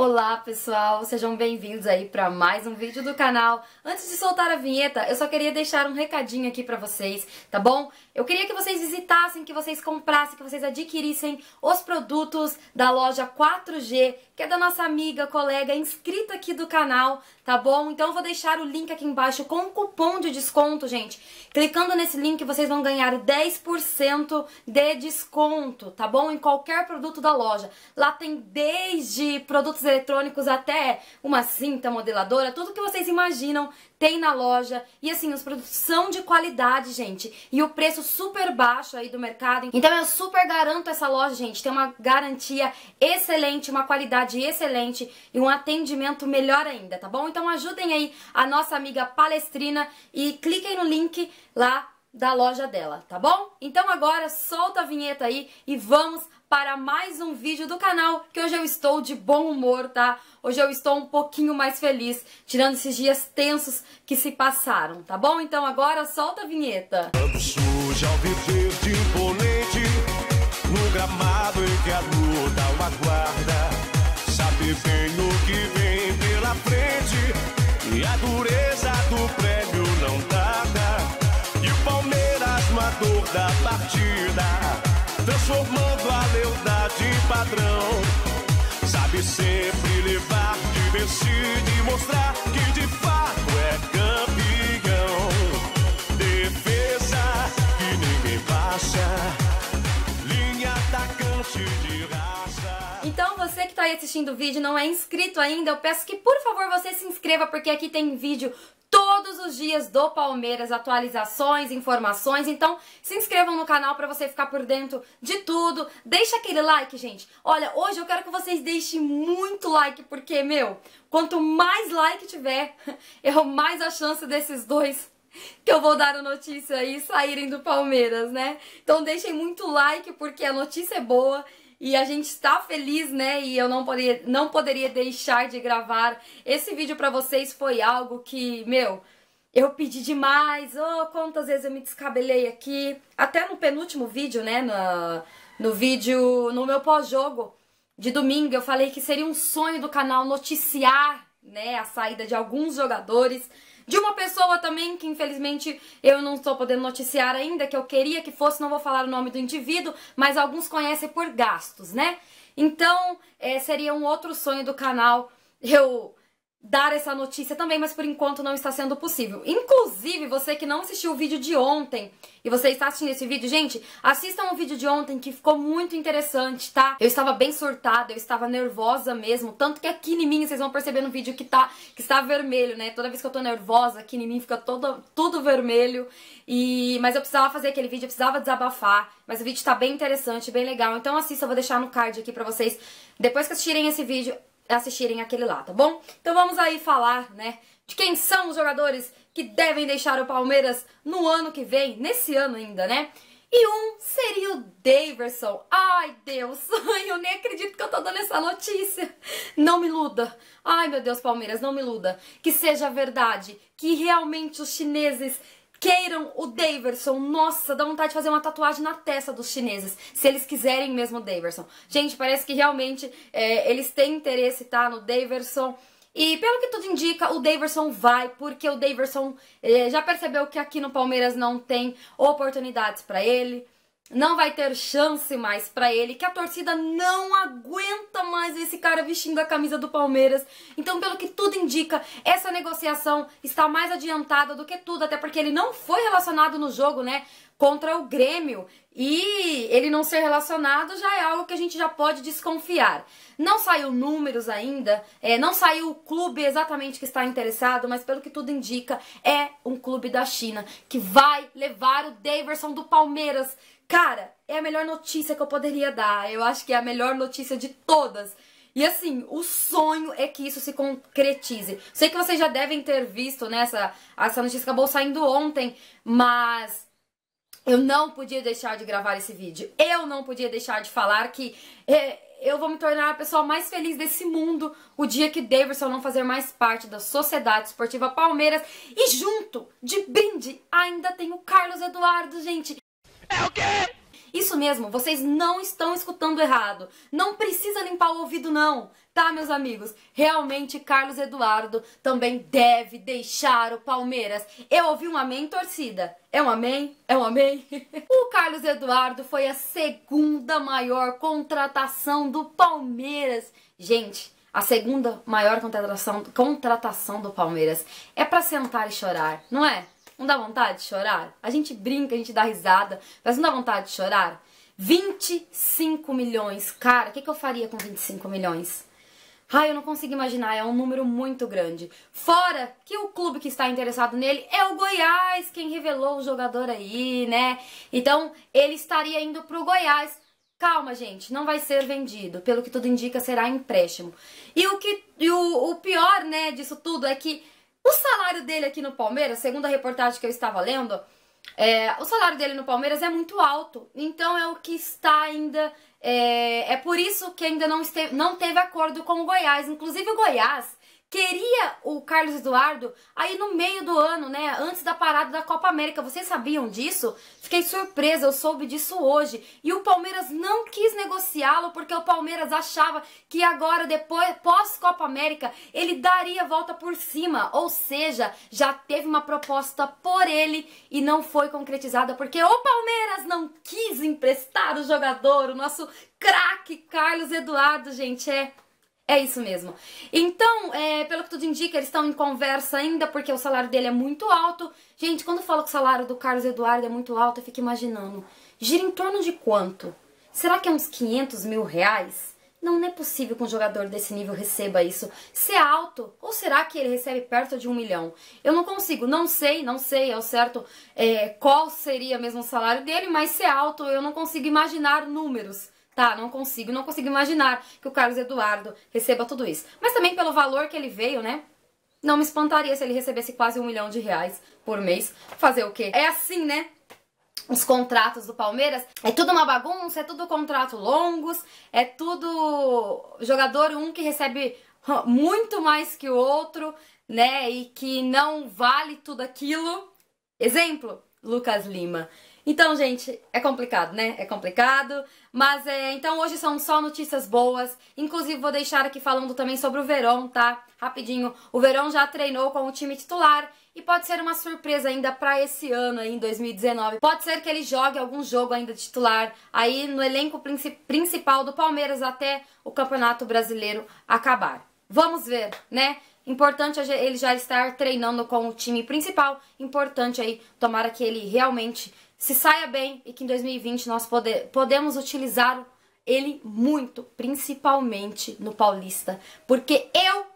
Olá pessoal, sejam bem-vindos aí para mais um vídeo do canal. Antes de soltar a vinheta, eu só queria deixar um recadinho aqui para vocês, tá bom? Eu queria que vocês visitassem, que vocês comprassem, que vocês adquirissem os produtos da loja 4G que é da nossa amiga, colega, inscrita aqui do canal, tá bom? Então eu vou deixar o link aqui embaixo com um cupom de desconto, gente. Clicando nesse link, vocês vão ganhar 10% de desconto, tá bom? Em qualquer produto da loja. Lá tem desde produtos eletrônicos até uma cinta modeladora, tudo que vocês imaginam tem na loja. E assim, os produtos são de qualidade, gente. E o preço super baixo aí do mercado. Então eu super garanto essa loja, gente. Tem uma garantia excelente, uma qualidade qualidade excelente e um atendimento melhor ainda, tá bom? Então ajudem aí a nossa amiga Palestrina e cliquem no link lá da loja dela, tá bom? Então agora solta a vinheta aí e vamos para mais um vídeo do canal, que hoje eu estou de bom humor, tá? Hoje eu estou um pouquinho mais feliz, tirando esses dias tensos que se passaram, tá bom? Então agora solta a vinheta. Suja imponente, no gramado em que a aguarda bem o que vem pela frente. E a dureza do prédio não tarda. E o Palmeiras matou da partida, transformando a lealdade em padrão. Sabe sempre levar, divertir e mostrar que de fato é campeão. Defesa que ninguém passa. Então você que está aí assistindo o vídeo não é inscrito ainda, eu peço que por favor você se inscreva porque aqui tem vídeo todos os dias do Palmeiras, atualizações, informações. Então, se inscrevam no canal para você ficar por dentro de tudo. Deixa aquele like, gente. Olha, hoje eu quero que vocês deixem muito like, porque, meu, quanto mais like tiver, eu mais a chance desses dois que eu vou dar a notícia e saírem do Palmeiras, né? Então deixem muito like porque a notícia é boa e a gente está feliz, né? E eu não poderia, não poderia deixar de gravar. Esse vídeo para vocês foi algo que, meu, eu pedi demais. Oh, quantas vezes eu me descabelei aqui. Até no penúltimo vídeo, né? No, no vídeo, no meu pós-jogo de domingo, eu falei que seria um sonho do canal noticiar, né? A saída de alguns jogadores de uma pessoa também que infelizmente eu não estou podendo noticiar ainda, que eu queria que fosse, não vou falar o nome do indivíduo, mas alguns conhecem por gastos, né? Então, é, seria um outro sonho do canal eu dar essa notícia também, mas por enquanto não está sendo possível. Inclusive, você que não assistiu o vídeo de ontem e você está assistindo esse vídeo, gente, assistam o vídeo de ontem que ficou muito interessante, tá? Eu estava bem surtada, eu estava nervosa mesmo, tanto que aqui em mim, vocês vão perceber no vídeo que tá que está vermelho, né? Toda vez que eu tô nervosa, aqui em mim fica todo, tudo vermelho. E mas eu precisava fazer aquele vídeo, eu precisava desabafar, mas o vídeo está bem interessante, bem legal. Então assista, eu vou deixar no card aqui para vocês. Depois que assistirem esse vídeo, assistirem aquele lá, tá bom? Então vamos aí falar, né, de quem são os jogadores que devem deixar o Palmeiras no ano que vem, nesse ano ainda, né? E um seria o Daverson. Ai, Deus, eu nem acredito que eu tô dando essa notícia. Não me iluda. Ai, meu Deus, Palmeiras, não me iluda. Que seja verdade, que realmente os chineses Queiram o Daverson. Nossa, dá vontade de fazer uma tatuagem na testa dos chineses. Se eles quiserem mesmo o Daverson. Gente, parece que realmente é, eles têm interesse, tá? No Daverson. E pelo que tudo indica, o Daverson vai, porque o Daverson é, já percebeu que aqui no Palmeiras não tem oportunidades para ele não vai ter chance mais para ele, que a torcida não aguenta mais esse cara vestindo a camisa do Palmeiras. Então, pelo que tudo indica, essa negociação está mais adiantada do que tudo, até porque ele não foi relacionado no jogo, né? contra o Grêmio e ele não ser relacionado já é algo que a gente já pode desconfiar. Não saiu números ainda, é, não saiu o clube exatamente que está interessado, mas pelo que tudo indica, é um clube da China que vai levar o Daverson do Palmeiras. Cara, é a melhor notícia que eu poderia dar. Eu acho que é a melhor notícia de todas. E assim, o sonho é que isso se concretize. Sei que vocês já devem ter visto, né? Essa, essa notícia acabou saindo ontem, mas eu não podia deixar de gravar esse vídeo. Eu não podia deixar de falar que é, eu vou me tornar a pessoa mais feliz desse mundo o dia que Davidson não fazer mais parte da Sociedade Esportiva Palmeiras. E junto, de brinde, ainda tem o Carlos Eduardo, gente. É o quê? Isso mesmo, vocês não estão escutando errado. Não precisa limpar o ouvido, não, tá, meus amigos? Realmente, Carlos Eduardo também deve deixar o Palmeiras. Eu ouvi um amém, torcida. É um amém? É um amém? o Carlos Eduardo foi a segunda maior contratação do Palmeiras. Gente, a segunda maior contratação, contratação do Palmeiras. É para sentar e chorar, não é? Não dá vontade de chorar? A gente brinca, a gente dá risada, mas não dá vontade de chorar? 25 milhões. Cara, o que, que eu faria com 25 milhões? Ai, eu não consigo imaginar, é um número muito grande. Fora que o clube que está interessado nele é o Goiás, quem revelou o jogador aí, né? Então, ele estaria indo pro Goiás. Calma, gente, não vai ser vendido. Pelo que tudo indica, será empréstimo. E o que e o, o pior, né, disso tudo é que o salário dele aqui no Palmeiras, segundo a reportagem que eu estava lendo, é, o salário dele no Palmeiras é muito alto. Então é o que está ainda. É, é por isso que ainda não, esteve, não teve acordo com o Goiás. Inclusive o Goiás queria o Carlos Eduardo aí no meio do ano, né? Antes da parada da Copa América. Vocês sabiam disso? Fiquei surpresa, eu soube disso hoje. E o Palmeiras não quis negociá-lo porque o Palmeiras achava que agora, depois, pós-Copa América, ele daria a volta por cima. Ou seja, já teve uma proposta por ele e não foi concretizada porque o Palmeiras não quis emprestar o jogador, o nosso craque Carlos Eduardo, gente. É é isso mesmo. Então, é, pelo que tudo indica, eles estão em conversa ainda porque o salário dele é muito alto. Gente, quando eu falo que o salário do Carlos Eduardo é muito alto, eu fico imaginando. Gira em torno de quanto? Será que é uns 500 mil reais? Não, não é possível que um jogador desse nível receba isso. Se é alto, ou será que ele recebe perto de um milhão? Eu não consigo, não sei, não sei ao certo é, qual seria mesmo o salário dele, mas se é alto, eu não consigo imaginar números. Tá, não consigo, não consigo imaginar que o Carlos Eduardo receba tudo isso. Mas também pelo valor que ele veio, né? Não me espantaria se ele recebesse quase um milhão de reais por mês. Fazer o quê? É assim, né? Os contratos do Palmeiras é tudo uma bagunça, é tudo contrato longos, é tudo jogador um que recebe muito mais que o outro, né? E que não vale tudo aquilo. Exemplo, Lucas Lima. Então, gente, é complicado, né? É complicado. Mas é, então hoje são só notícias boas. Inclusive, vou deixar aqui falando também sobre o Verão, tá? Rapidinho. O Verão já treinou com o time titular e pode ser uma surpresa ainda para esse ano, aí, em 2019. Pode ser que ele jogue algum jogo ainda titular aí no elenco princi principal do Palmeiras até o Campeonato Brasileiro acabar. Vamos ver, né? Importante ele já estar treinando com o time principal. Importante aí, tomara que ele realmente se saia bem e que em 2020 nós pode, podemos utilizar ele muito, principalmente no Paulista. Porque eu,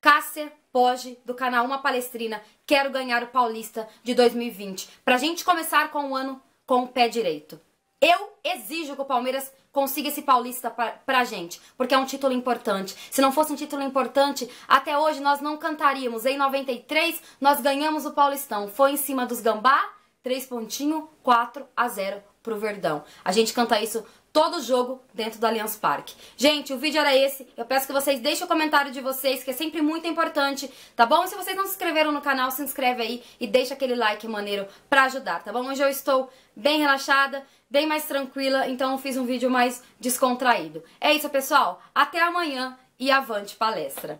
Cássia Poge do canal Uma Palestrina, quero ganhar o Paulista de 2020. Pra gente começar com o ano com o pé direito. Eu exijo que o Palmeiras consiga esse paulista pra, pra gente, porque é um título importante. Se não fosse um título importante, até hoje nós não cantaríamos. Em 93, nós ganhamos o Paulistão. Foi em cima dos Gambá, três pontinhos, 4 a 0 pro Verdão. A gente canta isso todo jogo dentro do Allianz Parque. Gente, o vídeo era esse. Eu peço que vocês deixem o comentário de vocês, que é sempre muito importante, tá bom? E se vocês não se inscreveram no canal, se inscreve aí e deixa aquele like maneiro pra ajudar, tá bom? Hoje eu estou bem relaxada, bem mais tranquila, então eu fiz um vídeo mais descontraído. É isso, pessoal. Até amanhã e avante palestra!